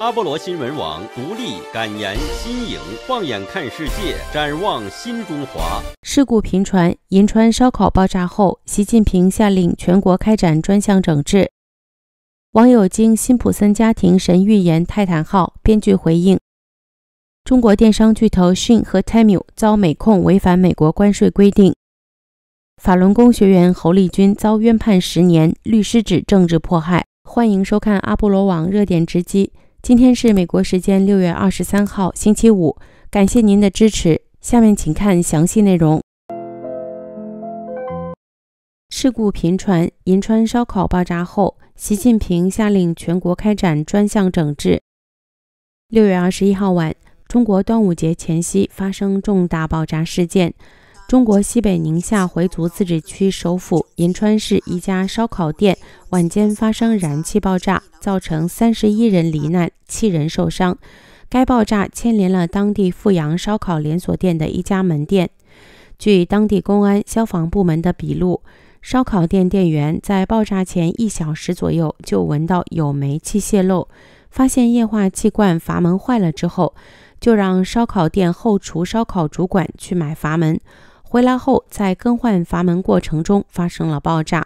阿波罗新闻网，独立敢言，新颖，放眼看世界，展望新中华。事故频传，银川烧烤爆炸后，习近平下令全国开展专项整治。网友经辛普森家庭神预言，《泰坦号》编剧回应。中国电商巨头迅和 Temu 遭美控违反美国关税规定。法轮功学员侯立军遭冤判十年，律师指政治迫害。欢迎收看阿波罗网热点直击。今天是美国时间六月二十三号星期五，感谢您的支持。下面请看详细内容。事故频传，银川烧烤爆炸后，习近平下令全国开展专项整治。六月二十一号晚，中国端午节前夕发生重大爆炸事件，中国西北宁夏回族自治区首府银川市一家烧烤店。晚间发生燃气爆炸，造成三十一人罹难，七人受伤。该爆炸牵连了当地富阳烧烤连锁店的一家门店。据当地公安消防部门的笔录，烧烤店店员在爆炸前一小时左右就闻到有煤气泄漏，发现液化气罐阀门坏了之后，就让烧烤店后厨烧烤主管去买阀门。回来后，在更换阀门过程中发生了爆炸。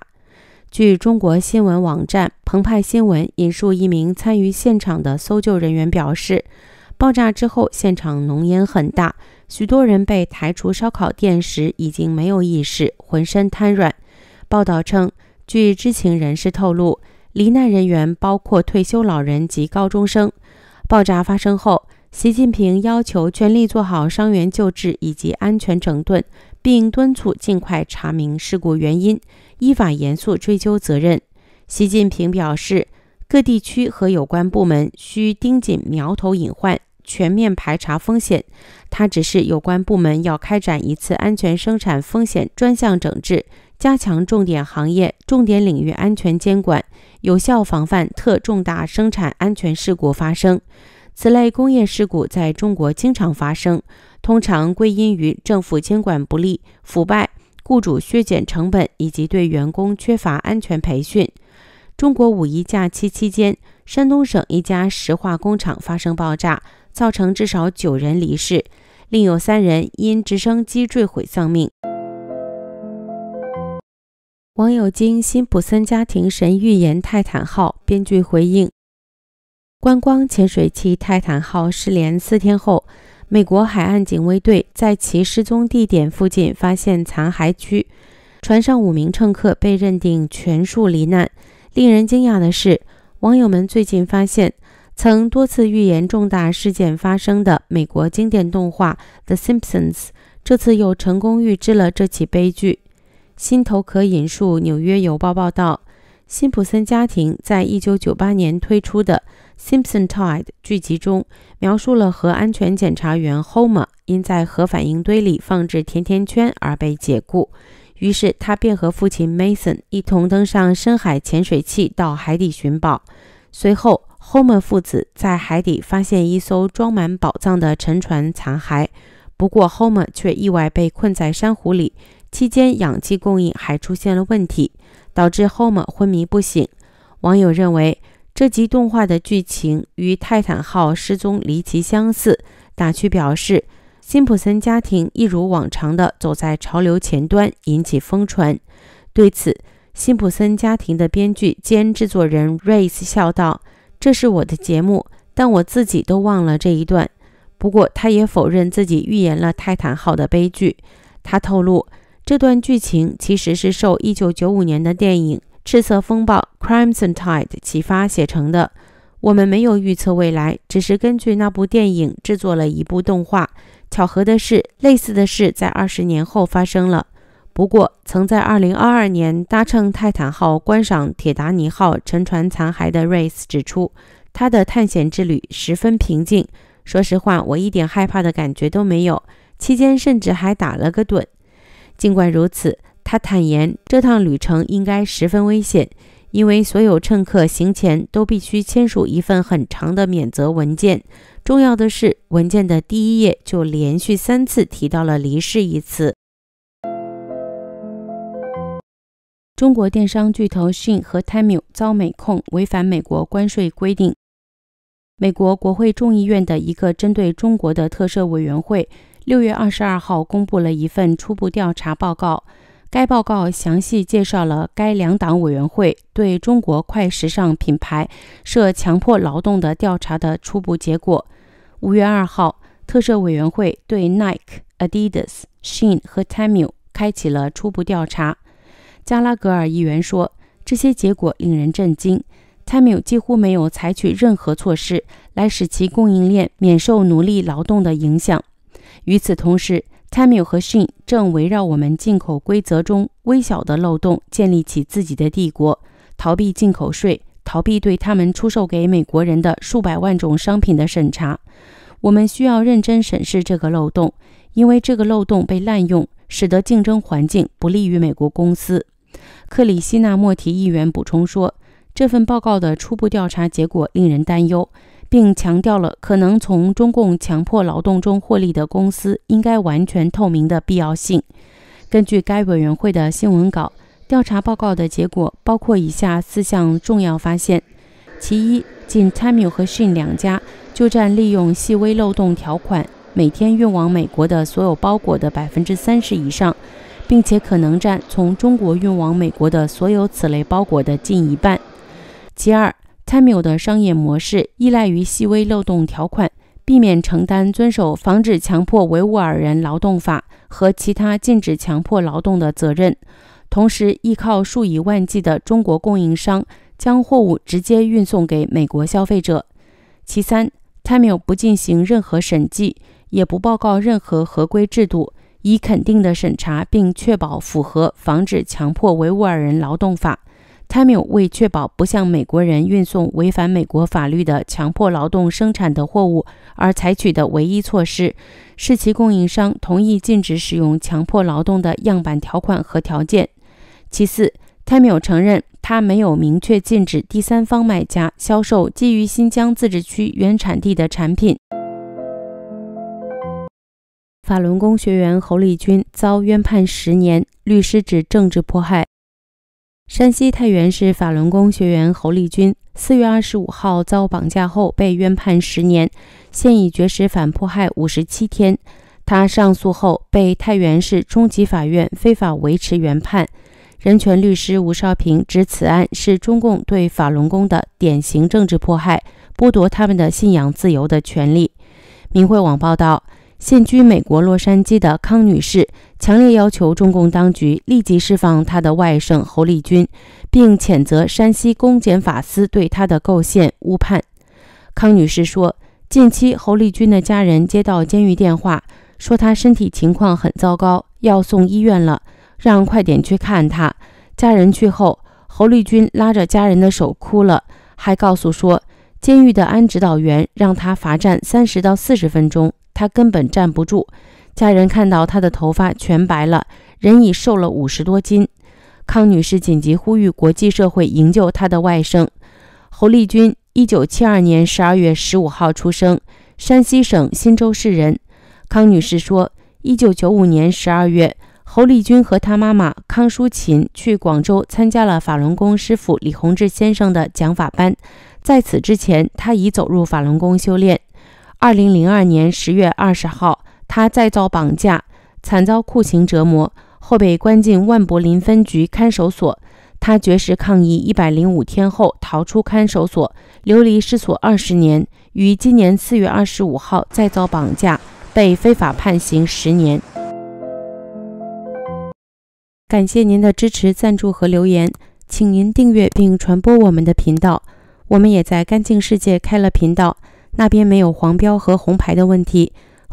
据中国新闻网站《澎湃新闻》引述一名参与现场的搜救人员表示，爆炸之后，现场浓烟很大，许多人被抬出烧烤店时已经没有意识，浑身瘫软。报道称，据知情人士透露，罹难人员包括退休老人及高中生。爆炸发生后。习近平要求全力做好伤员救治以及安全整顿，并敦促尽快查明事故原因，依法严肃追究责任。习近平表示，各地区和有关部门需盯紧苗头隐患，全面排查风险。他指示有关部门要开展一次安全生产风险专项整治，加强重点行业、重点领域安全监管，有效防范特重大生产安全事故发生。此类工业事故在中国经常发生，通常归因于政府监管不力、腐败、雇主削减成本以及对员工缺乏安全培训。中国五一假期期间，山东省一家石化工厂发生爆炸，造成至少九人离世，另有三人因直升机坠毁丧命。网友经辛普森家庭》神预言《泰坦号》，编剧回应。观光潜水器“泰坦号”失联四天后，美国海岸警卫队在其失踪地点附近发现残骸区。船上五名乘客被认定全数罹难。令人惊讶的是，网友们最近发现，曾多次预言重大事件发生的美国经典动画《The Simpsons》这次又成功预知了这起悲剧。心头可引述《纽约邮报》报道，《辛普森家庭》在一九九八年推出的。《Simpson Tide》剧集中描述了核安全检查员 Homer 因在核反应堆里放置甜甜圈而被解雇，于是他便和父亲 Mason 一同登上深海潜水器到海底寻宝。随后，Homer 父子在海底发现一艘装满宝藏的沉船残骸，不过 Homer 却意外被困在珊瑚里，期间氧气供应还出现了问题，导致 Homer 昏迷不醒。网友认为。这集动画的剧情与泰坦号失踪离奇相似，打趣表示《辛普森家庭》一如往常的走在潮流前端，引起疯传。对此，《辛普森家庭》的编剧兼制作人瑞斯笑道：“这是我的节目，但我自己都忘了这一段。”不过，他也否认自己预言了泰坦号的悲剧。他透露，这段剧情其实是受1995年的电影。《赤色风暴》（Crimson Tide） 启发写成的。我们没有预测未来，只是根据那部电影制作了一部动画。巧合的是，类似的事在二十年后发生了。不过，曾在2022年搭乘泰坦号观赏铁达尼号沉船残骸的 Rice 指出，他的探险之旅十分平静。说实话，我一点害怕的感觉都没有。期间甚至还打了个盹。尽管如此，他坦言，这趟旅程应该十分危险，因为所有乘客行前都必须签署一份很长的免责文件。重要的是，文件的第一页就连续三次提到了“离世”一词。中国电商巨头 Shin 和 t a m i 遭美控违反美国关税规定。美国国会众议院的一个针对中国的特赦委员会，六月二十二号公布了一份初步调查报告。该报告详细介绍了该两党委员会对中国快时尚品牌涉强迫劳动的调查的初步结果。五月二号，特赦委员会对 Nike、Adidas、Shein 和 t i m u 开启了初步调查。加拉格尔议员说：“这些结果令人震惊。t i m u 几乎没有采取任何措施来使其供应链免受奴隶劳动的影响。”与此同时，c a m i l l 和 s i n 正围绕我们进口规则中微小的漏洞建立起自己的帝国，逃避进口税，逃避对他们出售给美国人的数百万种商品的审查。我们需要认真审视这个漏洞，因为这个漏洞被滥用，使得竞争环境不利于美国公司。克里希纳莫提议员补充说：“这份报告的初步调查结果令人担忧。”并强调了可能从中共强迫劳动中获利的公司应该完全透明的必要性。根据该委员会的新闻稿，调查报告的结果包括以下四项重要发现：其一，仅 t m u 和 Shin 两家就占利用细微漏洞条款每天运往美国的所有包裹的百分之三十以上，并且可能占从中国运往美国的所有此类包裹的近一半；其二，Timew 的商业模式依赖于细微漏洞条款，避免承担遵守、防止强迫维吾尔人劳动法和其他禁止强迫劳动的责任，同时依靠数以万计的中国供应商将货物直接运送给美国消费者。其三，Timew 不进行任何审计，也不报告任何合规制度，以肯定的审查并确保符合防止强迫维吾尔人劳动法。t a m l 为确保不向美国人运送违反美国法律的强迫劳动生产的货物而采取的唯一措施，是其供应商同意禁止使用强迫劳动的样板条款和条件。其次 t a m l 承认他没有明确禁止第三方卖家销售基于新疆自治区原产地的产品。法轮功学员侯立军遭冤判十年，律师指政治迫害。山西太原市法轮功学员侯立军，四月二十五号遭绑架后被冤判十年，现已绝食反迫害五十七天。他上诉后被太原市中级法院非法维持原判。人权律师吴少平指，此案是中共对法轮功的典型政治迫害，剥夺他们的信仰自由的权利。明慧网报道，现居美国洛杉矶的康女士。强烈要求中共当局立即释放他的外甥侯立军，并谴责山西公检法司对他的构陷误判。康女士说，近期侯立军的家人接到监狱电话，说他身体情况很糟糕，要送医院了，让快点去看他。家人去后，侯立军拉着家人的手哭了，还告诉说，监狱的安指导员让他罚站三十到四十分钟，他根本站不住。家人看到他的头发全白了，人已瘦了五十多斤。康女士紧急呼吁国际社会营救她的外甥侯丽军。一九七二年十二月十五号出生，山西省忻州市人。康女士说，一九九五年十二月，侯丽军和他妈妈康淑琴去广州参加了法轮功师傅李洪志先生的讲法班。在此之前，他已走入法轮功修炼。二零零二年十月二十号。他再遭绑架，惨遭酷刑折磨，后被关进万柏林分局看守所。他绝食抗议一百零五天后逃出看守所，流离失所二十年。于今年四月二十五号再遭绑架，被非法判刑十年。感谢您的支持、赞助和留言，请您订阅并传播我们的频道。我们也在干净世界开了频道，那边没有黄标和红牌的问题。